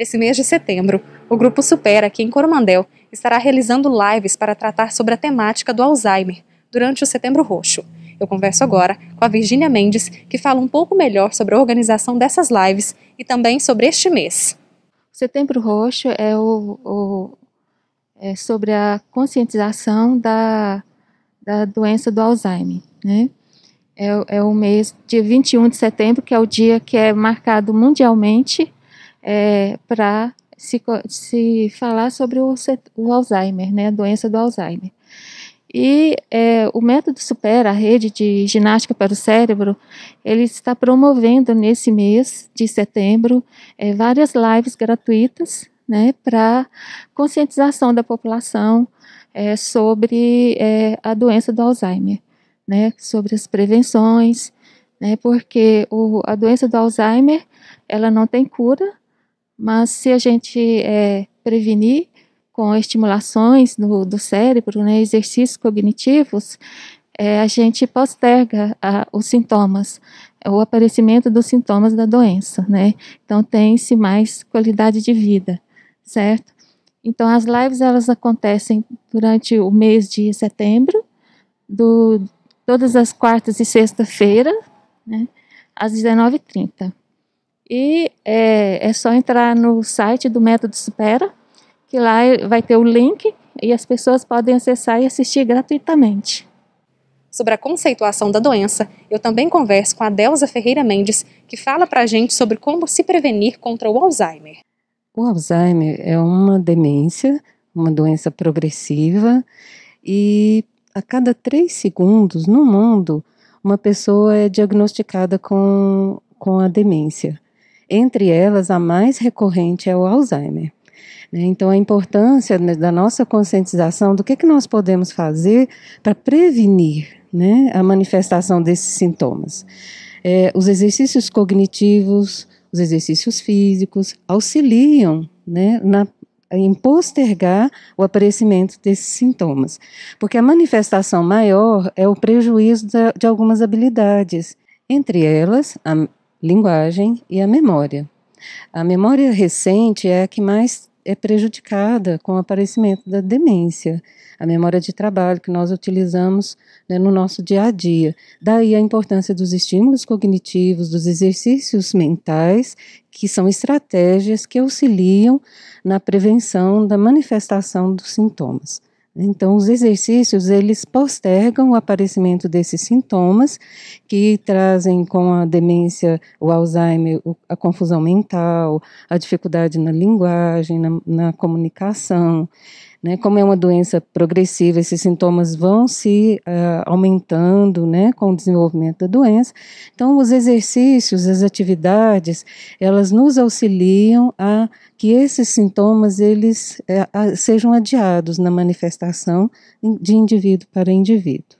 Nesse mês de setembro, o Grupo Supera, aqui em Coromandel, estará realizando lives para tratar sobre a temática do Alzheimer durante o Setembro Roxo. Eu converso agora com a Virginia Mendes, que fala um pouco melhor sobre a organização dessas lives e também sobre este mês. Setembro Roxo é, o, o, é sobre a conscientização da, da doença do Alzheimer, né? É, é, o mês, dia 21 de setembro, que é o dia que é marcado mundialmente é, para se, se falar sobre o, o, Alzheimer, né, a doença do Alzheimer. E é, o método Supera, a rede de ginástica para o cérebro, ele está promovendo nesse mês de setembro é, várias lives gratuitas né, para conscientização da população é, sobre é, a doença do Alzheimer, né, sobre as prevenções, né, porque o, a doença do Alzheimer ela não tem cura, mas se a gente é, prevenir com estimulações no, do cérebro, né, exercícios cognitivos, é, a gente posterga a, os sintomas, o aparecimento dos sintomas da doença, né? Então tem-se mais qualidade de vida, certo? Então as lives elas acontecem durante o mês de setembro, do, todas as quartas e sexta-feira, né, às 19h30. E é, é só entrar no site do Método Supera, que lá vai ter o link e as pessoas podem acessar e assistir gratuitamente. Sobre a conceituação da doença, eu também converso com a Delza Ferreira Mendes, que fala para a gente sobre como se prevenir contra o Alzheimer. O Alzheimer é uma demência, uma doença progressiva, e a cada três segundos no mundo, uma pessoa é diagnosticada com, com a demência. Entre elas, a mais recorrente é o Alzheimer. Né? Então, a importância né, da nossa conscientização do que, que nós podemos fazer para prevenir né, a manifestação desses sintomas. É, os exercícios cognitivos, os exercícios físicos auxiliam né, na, em postergar o aparecimento desses sintomas. Porque a manifestação maior é o prejuízo da, de algumas habilidades, entre elas a linguagem e a memória. A memória recente é a que mais é prejudicada com o aparecimento da demência, a memória de trabalho que nós utilizamos né, no nosso dia a dia. Daí a importância dos estímulos cognitivos, dos exercícios mentais, que são estratégias que auxiliam na prevenção da manifestação dos sintomas. Então, os exercícios, eles postergam o aparecimento desses sintomas que trazem com a demência, o Alzheimer, a confusão mental, a dificuldade na linguagem, na, na comunicação. Né? Como é uma doença progressiva, esses sintomas vão se uh, aumentando né, com o desenvolvimento da doença. Então, os exercícios, as atividades, elas nos auxiliam a que esses sintomas eles uh, sejam adiados na manifestação de indivíduo para indivíduo.